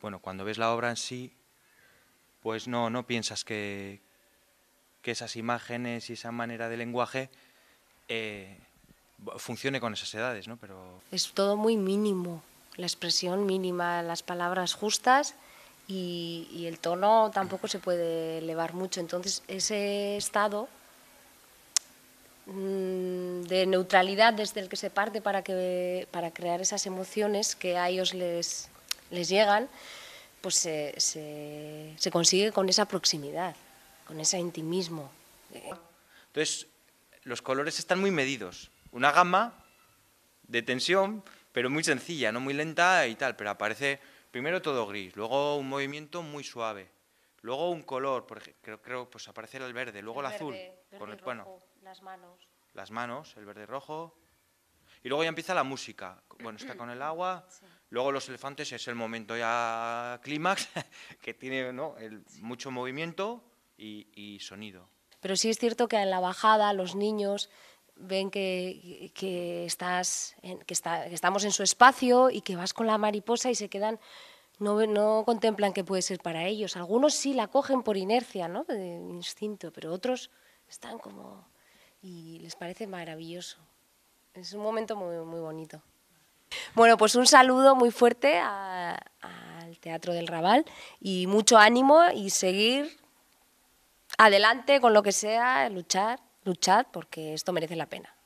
bueno, cuando ves la obra en sí, pues no, no piensas que, esas imágenes y esa manera de lenguaje eh, funcione con esas edades, ¿no? Pero... Es todo muy mínimo, la expresión mínima, las palabras justas y, y el tono tampoco se puede elevar mucho. Entonces, ese estado mm, de neutralidad desde el que se parte para, que, para crear esas emociones que a ellos les, les llegan, pues se, se, consigue con esa proximidad, con ese intimismo. Entonces, los colores están muy medidos. Una gama de tensión, pero muy sencilla, no muy lenta y tal, pero aparece primero todo gris, luego un movimiento muy suave, luego un color, por creo, creo pues aparece el verde, luego el, azul, bueno, las manos. Las manos, el verde rojo. Y luego ya empieza la música. Bueno, está con el agua, Luego los elefantes es el momento ya clímax, que tiene mucho movimiento y, sonido. Pero sí es cierto que en la bajada los niños ven que, estás que, estamos en su espacio y que vas con la mariposa y se quedan, no, contemplan que puede ser para ellos. Algunos sí la cogen por inercia, ¿no? de instinto, pero otros están como... y les parece maravilloso. Es un momento muy, muy bonito. Bueno, pues un saludo muy fuerte al Teatro del Raval y mucho ánimo y seguir adelante con lo que sea, luchar, luchar, porque esto merece la pena.